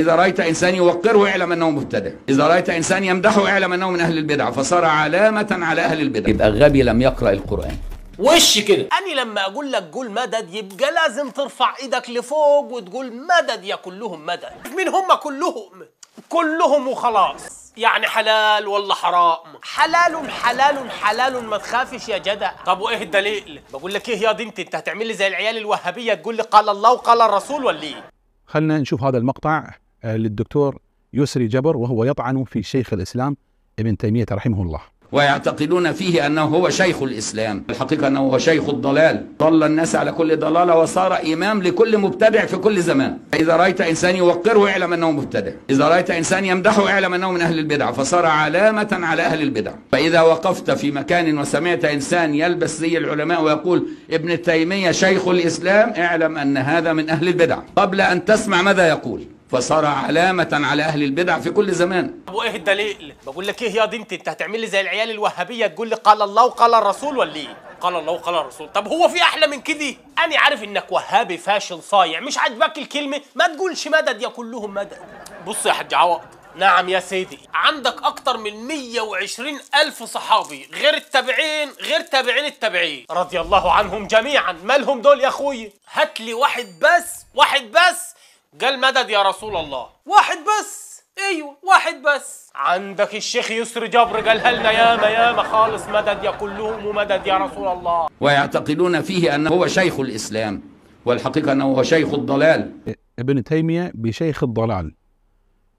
إذا رأيت إنسان يوقره اعلم أنه مبتدع إذا رأيت إنسان يمدحه اعلم أنه من أهل البدع فصار علامة على أهل البدع يبقى غبي لم يقرأ القرآن وش كده أنا لما أقول لك قول مدد يبقى لازم ترفع إيدك لفوق وتقول مدد يا كلهم مدد مين هم كلهم؟ كلهم وخلاص يعني حلال ولا حرام حلال حلال حلال ما تخافش يا جدع طب وايه الدليل بقول لك ايه يا دي انت انت لي زي العيال الوهابيه تقول لي قال الله وقال الرسول ولا ايه خلينا نشوف هذا المقطع آه، للدكتور يسري جبر وهو يطعن في شيخ الإسلام ابن تيمية رحمه الله ويعتقدون فيه أنه هو شيخ الإسلام الحقيقة أنه هو شيخ الضلال ضل الناس على كل ضلالة وصار إمام لكل مبتدع في كل زمان إذا رأيت إنسان يوقره اعلم أنه مبتدع إذا رأيت إنسان يمدحه اعلم أنه من أهل البدع فصار علامة على أهل البدع فإذا وقفت في مكان وسمعت إنسان يلبس زي العلماء ويقول ابن تيمية شيخ الإسلام اعلم أن هذا من أهل البدع قبل أن تسمع ماذا يقول فصار علامة على أهل البدع في كل زمان طب وإيه الدليل؟ بقول لك إيه يا دي أنت أنت هتعمل لي زي العيال الوهابية تقول لي قال الله وقال الرسول ولا إيه؟ قال الله وقال الرسول طب هو في أحلى من كده؟ أنا عارف إنك وهابي فاشل صايع مش عاجباك الكلمة ما تقولش مدد يا كلهم مدد بص يا حاج عوض نعم يا سيدي عندك أكتر من 120 ألف صحابي غير التابعين غير تابعين التابعين رضي الله عنهم جميعا مالهم دول يا أخوي هات لي واحد بس واحد بس قال مدد يا رسول الله واحد بس ايوه واحد بس عندك الشيخ يسر جبر قالها لنا ياما ياما خالص مدد يا كلهم مدد يا رسول الله ويعتقدون فيه انه هو شيخ الاسلام والحقيقه انه هو شيخ الضلال ابن تيميه بشيخ الضلال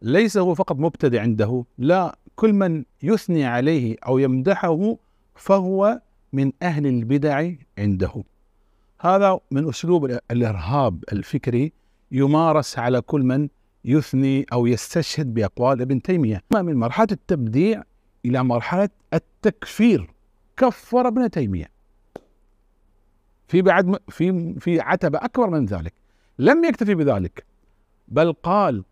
ليس هو فقط مبتدع عنده لا كل من يثني عليه او يمدحه فهو من اهل البدع عنده هذا من اسلوب الارهاب الفكري يمارس على كل من يثني أو يستشهد بأقوال ابن تيمية من مرحلة التبديع إلى مرحلة التكفير كفر ابن تيمية في بعد في في عتبة أكبر من ذلك لم يكتفي بذلك بل قال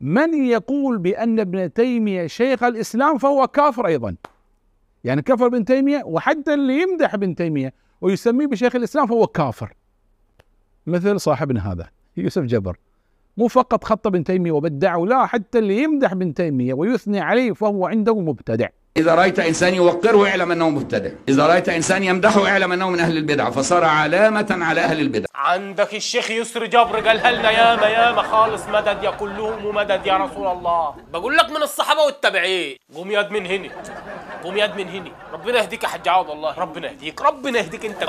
من يقول بأن ابن تيمية شيخ الإسلام فهو كافر أيضا يعني كفر ابن تيمية وحتى اللي يمدح ابن تيمية ويسميه بشيخ الإسلام فهو كافر مثل صاحبنا هذا يوسف جبر مو فقط خط ابن تيمية وبدعه لا حتى اللي يمدح ابن تيمية ويثني عليه فهو عنده مبتدع إذا رأيت إنسان يوقره اعلم أنه مبتدع إذا رأيت إنسان يمدحه اعلم أنه من أهل البدع فصار علامة على أهل البدع عندك الشيخ يسر جبر قالها لنا ياما ياما خالص مدد يا كلهم ومدد يا رسول الله بقول لك من الصحابة والتابعين قوم ياد من هني قوم ياد من هني ربنا يهديك يا حاج عوض والله ربنا يهديك ربنا يهديك انت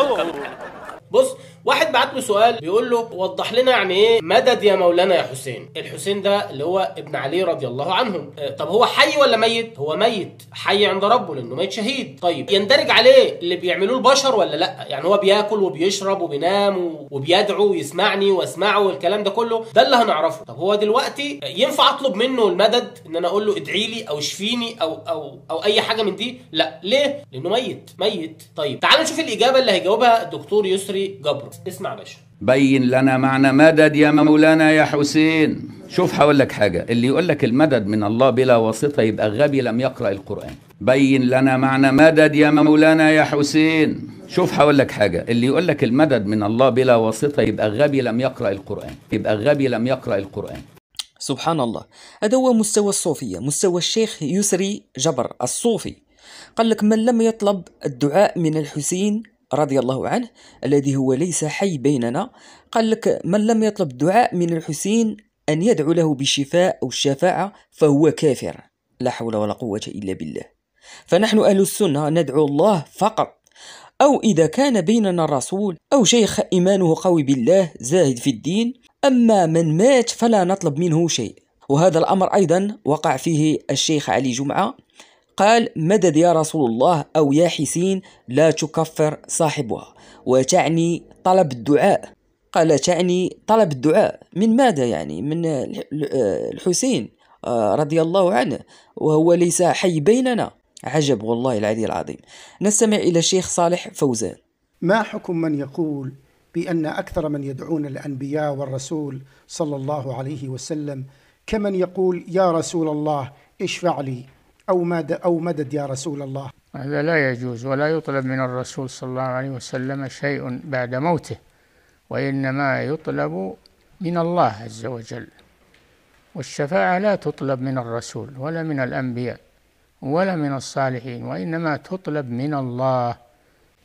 بص واحد بعت له سؤال بيقول له وضح لنا يعني ايه مدد يا مولانا يا حسين الحسين ده اللي هو ابن علي رضي الله عنهم آه، طب هو حي ولا ميت هو ميت حي عند ربه لانه ميت شهيد طيب يندرج عليه اللي بيعملوه البشر ولا لا يعني هو بياكل وبيشرب وبينام وبيدعو ويسمعني واسمعه والكلام ده كله ده اللي هنعرفه طب هو دلوقتي ينفع اطلب منه المدد ان انا اقول له ادعي لي او اشفيني او او او اي حاجه من دي لا ليه لانه ميت ميت طيب تعال نشوف الاجابه اللي هيجاوبها الدكتور يسري جبر اسمع يا باشا بين لنا معنى مدد يا مولانا يا حسين شوف هقول لك حاجه اللي يقول لك المدد من الله بلا واسطه يبقى غبي لم يقرا القران بين لنا معنى مدد يا مولانا يا حسين شوف هقول لك حاجه اللي يقول لك المدد من الله بلا واسطه يبقى غبي لم يقرا القران يبقى غبي لم يقرا القران سبحان الله هذا هو مستوى الصوفيه مستوى الشيخ يسري جبر الصوفي قال لك من لم يطلب الدعاء من الحسين رضي الله عنه الذي هو ليس حي بيننا قال لك من لم يطلب الدعاء من الحسين أن يدعو له بالشفاء أو الشفاعة فهو كافر لا حول ولا قوة إلا بالله فنحن أهل السنة ندعو الله فقط أو إذا كان بيننا رسول أو شيخ إيمانه قوي بالله زاهد في الدين أما من مات فلا نطلب منه شيء وهذا الأمر أيضا وقع فيه الشيخ علي جمعة قال مدد يا رسول الله أو يا حسين لا تكفر صاحبها وتعني طلب الدعاء قال تعني طلب الدعاء من ماذا يعني من الحسين آه، رضي الله عنه وهو ليس حي بيننا عجب والله العلي العظيم نستمع إلى الشيخ صالح فوزان ما حكم من يقول بأن أكثر من يدعون الأنبياء والرسول صلى الله عليه وسلم كمن يقول يا رسول الله اشفع لي أو مدد, أو مدد يا رسول الله هذا لا يجوز ولا يطلب من الرسول صلى الله عليه وسلم شيء بعد موته وإنما يطلب من الله عز وجل والشفاعة لا تطلب من الرسول ولا من الأنبياء ولا من الصالحين وإنما تطلب من الله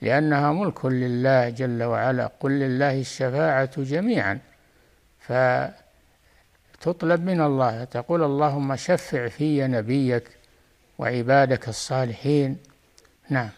لأنها ملك لله جل وعلا قل لله الشفاعة جميعا فتطلب من الله تقول اللهم شفع في نبيك وعبادك الصالحين نعم